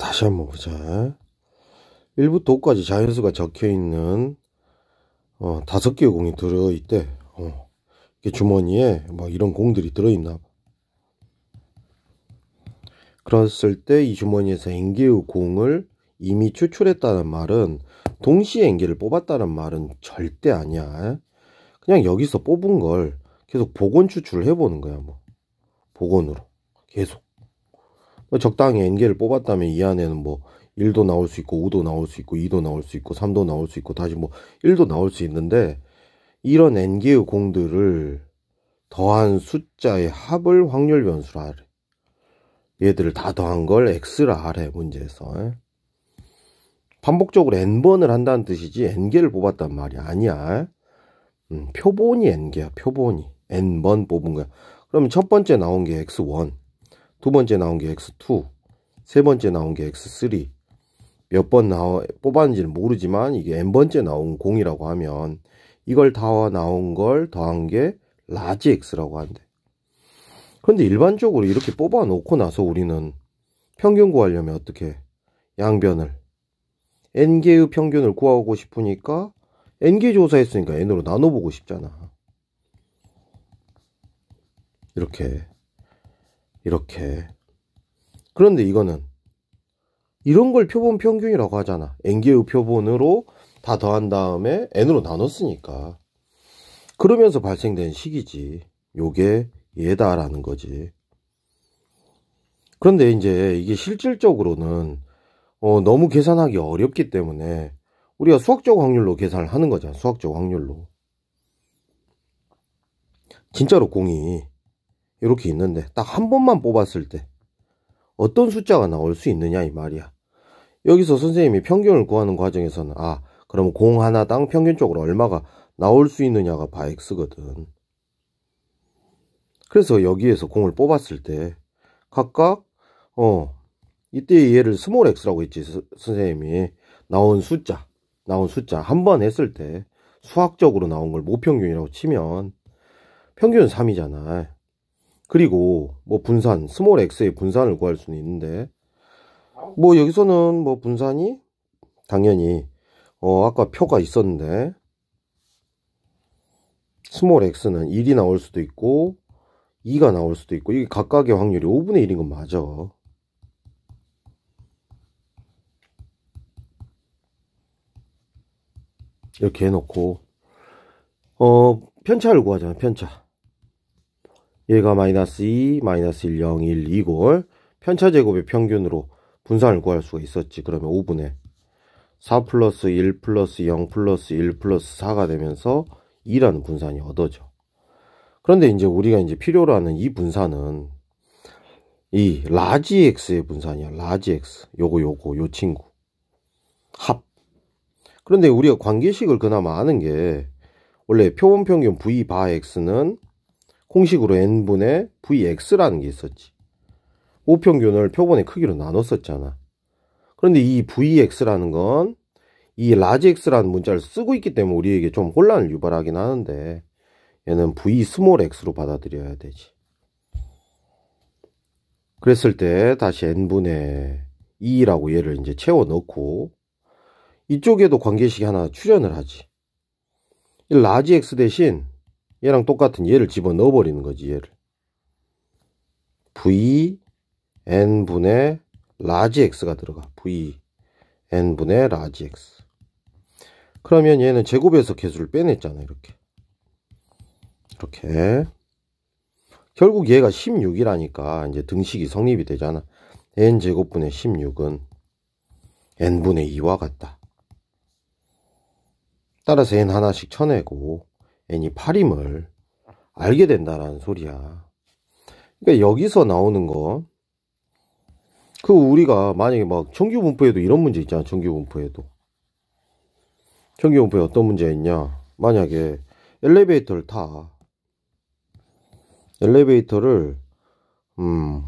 다시 한번 보자. 일부 도까지 자연수가 적혀 있는 어, 다 개의 공이 들어 있대. 어. 이게 주머니에 막 뭐 이런 공들이 들어 있나 그랬을 때 이 주머니에서 엔기의 공을 이미 추출했다는 말은 동시에 엔기를 뽑았다는 말은 절대 아니야. 그냥 여기서 뽑은 걸 계속 복원 추출을 해보는 거야, 뭐. 복원으로. 계속. 뭐 적당히 N개를 뽑았다면 이 안에는 뭐 1도 나올 수 있고 5도 나올 수 있고 2도 나올 수 있고 3도 나올 수 있고 다시 뭐 1도 나올 수 있는데 이런 N개의 공들을 더한 숫자의 합을 확률 변수라 하래. 얘들을 다 더한 걸 X라 하래 문제에서. 반복적으로 N번을 한다는 뜻이지 N개를 뽑았단 말이 아니야. 음, 표본이 N개야 표본이. N번 뽑은 거야. 그러면 첫 번째 나온 게 X1. 두 번째 나온 게 X2, 세 번째 나온 게 X3, 몇 번 나와 뽑았는지는 모르지만 이게 n번째 나온 공이라고 하면 이걸 다 나온 걸 더한 게 라지 X라고 한대. 그런데 일반적으로 이렇게 뽑아 놓고 나서 우리는 평균 구하려면 어떻게 양변을 n개의 평균을 구하고 싶으니까 n개 조사했으니까 n으로 나눠보고 싶잖아. 이렇게 이렇게. 그런데 이거는 이런 걸 표본 평균이라고 하잖아. n개의 표본으로 다 더한 다음에 n으로 나눴으니까. 그러면서 발생된 식이지. 요게 얘다라는 거지. 그런데 이제 이게 실질적으로는 어, 너무 계산하기 어렵기 때문에 우리가 수학적 확률로 계산을 하는 거잖아. 수학적 확률로. 진짜로 공이 이렇게 있는데 딱 한 번만 뽑았을 때 어떤 숫자가 나올 수 있느냐 이 말이야. 여기서 선생님이 평균을 구하는 과정에서는 아 그럼 공 하나당 평균적으로 얼마가 나올 수 있느냐가 바엑스거든. 그래서 여기에서 공을 뽑았을 때 각각 어 이때 얘를 스몰 x라고 했지 스, 선생님이 나온 숫자 나온 숫자 한 번 했을 때 수학적으로 나온 걸 모평균이라고 치면 평균 3이잖아 그리고 뭐 분산, 스몰 x의 분산을 구할 수는 있는데 뭐 여기서는 뭐 분산이 당연히 어 아까 표가 있었는데 스몰 x는 1이 나올 수도 있고 2가 나올 수도 있고 이게 각각의 확률이 5분의 1인 건 맞아 이렇게 해놓고 어 편차를 구하잖아 편차 얘가 마이너스 2, 마이너스 1, 0, 1 이걸 편차제곱의 평균으로 분산을 구할 수가 있었지. 그러면 5분의 4 플러스 1 플러스 0 플러스 1 플러스 4가 되면서 2라는 분산이 얻어져. 그런데 이제 우리가 이제 필요로 하는 이 분산은 이 라지 x의 분산이야. 라지 x. 요거 요거 요 친구. 합. 그런데 우리가 관계식을 그나마 아는 게 원래 표본 평균 v 바 x는 공식으로 n분의 vx라는 게 있었지. 우평균을 표본의 크기로 나눴었잖아. 그런데 이 vx라는 건 이 라지 x라는 문자를 쓰고 있기 때문에 우리에게 좀 혼란을 유발하긴 하는데 얘는 v 스몰 x로 받아들여야 되지. 그랬을 때 다시 n분의 2라고 얘를 이제 채워 넣고 이쪽에도 관계식이 하나 출현을 하지. 라지 x 대신 얘랑 똑같은 얘를 집어 넣어버리는 거지 얘를 v n분의 라지 x가 들어가 v n분의 라지 x 그러면 얘는 제곱에서 개수를 빼냈잖아 이렇게 이렇게 결국 얘가 16이라니까 이제 등식이 성립이 되잖아 n제곱분의 16은 n분의 2와 같다 따라서 n 하나씩 쳐내고 애니 8임을 알게 된다라는 소리야. 그러니까 여기서 나오는 거, 그 우리가 만약에 막 정규 분포에도 이런 문제 있잖아, 정규 분포에도. 정규 분포에 어떤 문제 있냐? 만약에 엘리베이터를 타. 엘리베이터를, 음,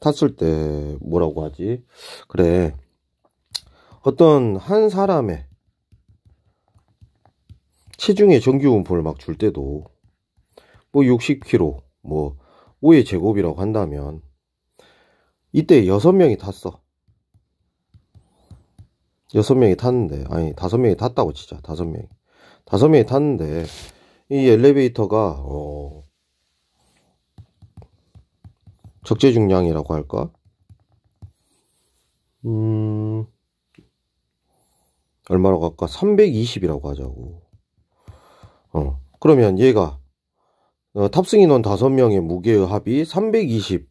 탔을 때 뭐라고 하지? 그래. 어떤 한 사람의 체중에 정규분포를 막 줄 때도 뭐 60kg 뭐 5의 제곱이라고 한다면 이때 6명이 탔어 6명이 탔는데 아니 5명이 탔다고 치자 5명이 5명이 탔는데 이 엘리베이터가 어 적재중량이라고 할까 음 얼마라고 할까 320이라고 하자고 어. 그러면 얘가 어, 탑승 인원 5 명의 무게의 합이 320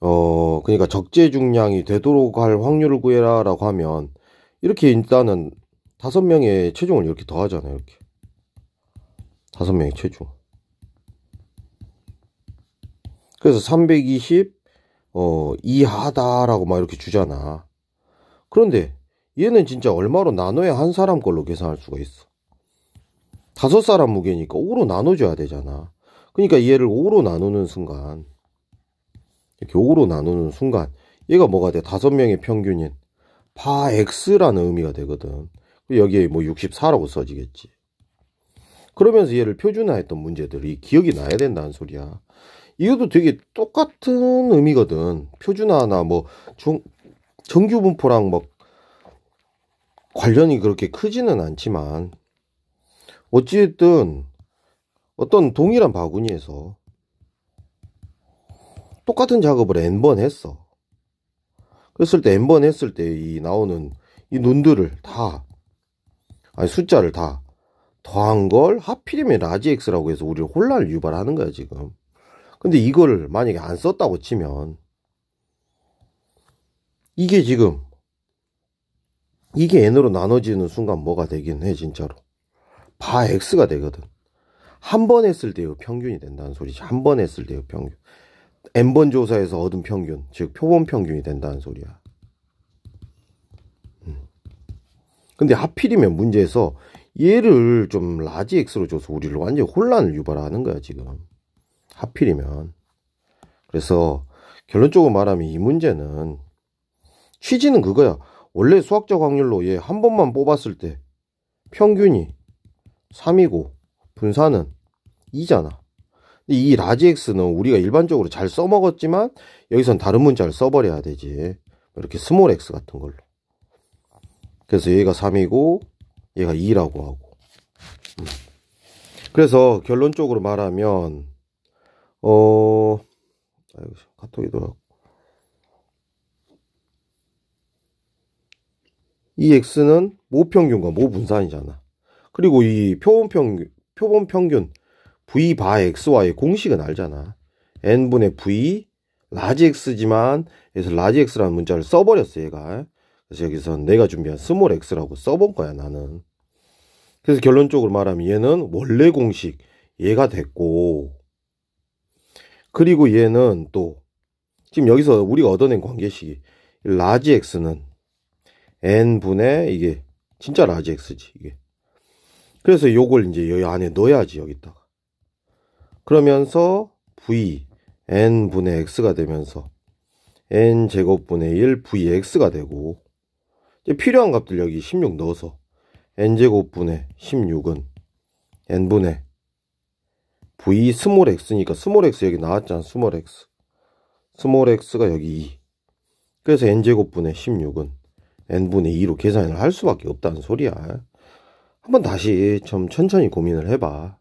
어, 그러니까 적재 중량이 되도록 할 확률을 구해라라고 하면 이렇게 일단은 5 명의 체중을 이렇게 더하잖아요. 이렇게 다 명의 체중. 그래서 320 어, 이하다라고 막 이렇게 주잖아. 그런데 얘는 진짜 얼마로 나눠야 한 사람 걸로 계산할 수가 있어. 다섯 사람 무게니까 5로 나눠줘야 되잖아. 그러니까 얘를 5로 나누는 순간 이렇게 5로 나누는 순간 얘가 뭐가 돼? 다섯 명의 평균인 파 x라는 의미가 되거든. 여기에 뭐 64라고 써지겠지. 그러면서 얘를 표준화했던 문제들이 기억이 나야 된다는 소리야. 이것도 되게 똑같은 의미거든. 표준화나 뭐 정, 정규분포랑 뭐 관련이 그렇게 크지는 않지만 어찌됐든 어떤 동일한 바구니에서 똑같은 작업을 n번 했어. 그랬을 때 n번 했을 때 이 나오는 이 눈들을 다 아니 숫자를 다 더한 걸 하필이면 라지 x라고 해서 우리를 혼란을 유발하는 거야 지금. 근데 이걸 만약에 안 썼다고 치면 이게 지금 이게 n으로 나눠지는 순간 뭐가 되긴 해 진짜로. 바 x가 되거든. 한 번 했을 때의 평균이 된다는 소리지. 한 번 했을 때의 평균. n번 조사에서 얻은 평균, 즉 표본 평균이 된다는 소리야. 음. 근데 하필이면 문제에서 얘를 좀 라지 x로 줘서 우리를 완전 히 혼란을 유발하는 거야 지금. 하필이면. 그래서 결론적으로 말하면 이 문제는 취지는 그거야. 원래 수학적 확률로 얘 한 번만 뽑았을 때 평균이 3이고 분산은 2잖아. 근데 이 라지 엑스는 우리가 일반적으로 잘 써먹었지만 여기선 다른 문자를 써버려야 되지. 뭐 이렇게 스몰 x 같은 걸로. 그래서 얘가 3이고 얘가 2라고 하고. 음. 그래서 결론적으로 말하면 어 아이고 카톡이 돌아가고 이 x는 모평균과 모분산이잖아. 그리고 이 표본평균, 표본평균 v 바 x와의 공식은 알잖아. n분의 v 라지 x지만 그래서 라지 x라는 문자를 써버렸어 얘가. 그래서 여기서 내가 준비한 스몰 x라고 써본 거야 나는. 그래서 결론적으로 말하면 얘는 원래 공식 얘가 됐고 그리고 얘는 또 지금 여기서 우리가 얻어낸 관계식이 라지 x는 n분의 이게 진짜 라지 x지 이게 그래서 요걸 이제 여기 안에 넣어야지 여기다가 그러면서 v n분의 x가 되면서 n 제곱분의 1 vx가 되고 이제 필요한 값들 여기 16 넣어서 n 제곱분의 16은 n분의 v 스몰 x니까 스몰 x 여기 나왔잖아 스몰 x 스몰 x가 여기 2 그래서 n제곱분의 16은 n분의 2로 계산을 할 수밖에 없다는 소리야 한번 다시 좀 천천히 고민을 해봐.